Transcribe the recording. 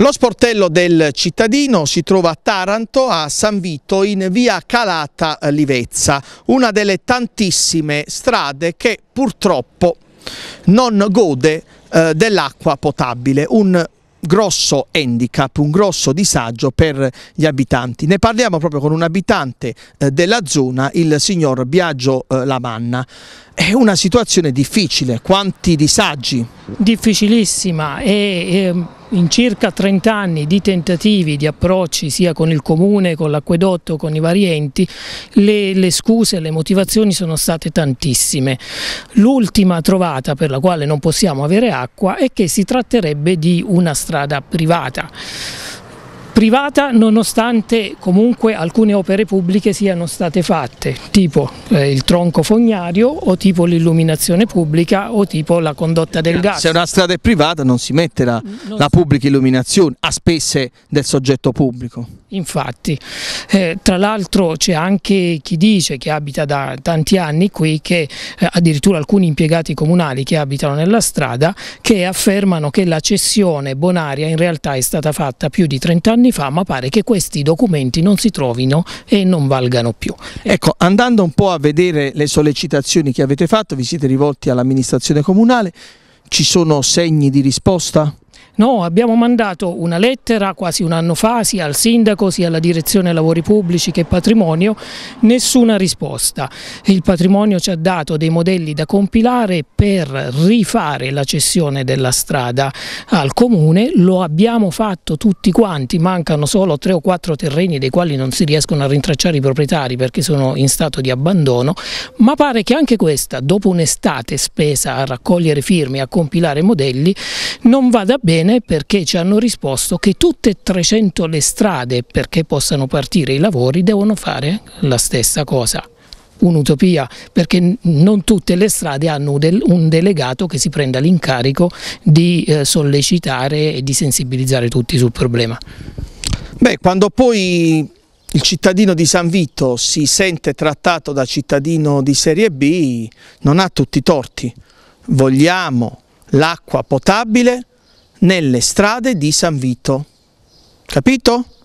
Lo sportello del cittadino si trova a Taranto, a San Vito, in via Calata eh, Livezza, una delle tantissime strade che purtroppo non gode eh, dell'acqua potabile, un grosso handicap, un grosso disagio per gli abitanti. Ne parliamo proprio con un abitante eh, della zona, il signor Biagio eh, Lamanna. È una situazione difficile, quanti disagi? Difficilissima e, in circa 30 anni di tentativi, di approcci sia con il comune, con l'acquedotto, con i vari enti, le, le scuse, le motivazioni sono state tantissime. L'ultima trovata per la quale non possiamo avere acqua è che si tratterebbe di una strada privata privata nonostante comunque alcune opere pubbliche siano state fatte, tipo eh, il tronco fognario o tipo l'illuminazione pubblica o tipo la condotta del eh, gas. Se una strada è privata non si mette mm, la, la pubblica illuminazione a spese del soggetto pubblico. Infatti, eh, tra l'altro c'è anche chi dice che abita da tanti anni qui, che eh, addirittura alcuni impiegati comunali che abitano nella strada, che affermano che la cessione bonaria in realtà è stata fatta più di 30 anni fa, ma pare che questi documenti non si trovino e non valgano più. Ecco, andando un po' a vedere le sollecitazioni che avete fatto, vi siete rivolti all'amministrazione comunale, ci sono segni di risposta? No, abbiamo mandato una lettera quasi un anno fa sia al sindaco sia alla direzione lavori pubblici che patrimonio, nessuna risposta. Il patrimonio ci ha dato dei modelli da compilare per rifare la cessione della strada al comune, lo abbiamo fatto tutti quanti, mancano solo tre o quattro terreni dei quali non si riescono a rintracciare i proprietari perché sono in stato di abbandono, ma pare che anche questa, dopo un'estate spesa a raccogliere firme, e a compilare modelli, non vada bene bene perché ci hanno risposto che tutte e 300 le strade perché possano partire i lavori devono fare la stessa cosa un'utopia perché non tutte le strade hanno un delegato che si prenda l'incarico di eh, sollecitare e di sensibilizzare tutti sul problema. Beh, quando poi il cittadino di San Vito si sente trattato da cittadino di serie B non ha tutti i torti. Vogliamo l'acqua potabile nelle strade di San Vito. Capito?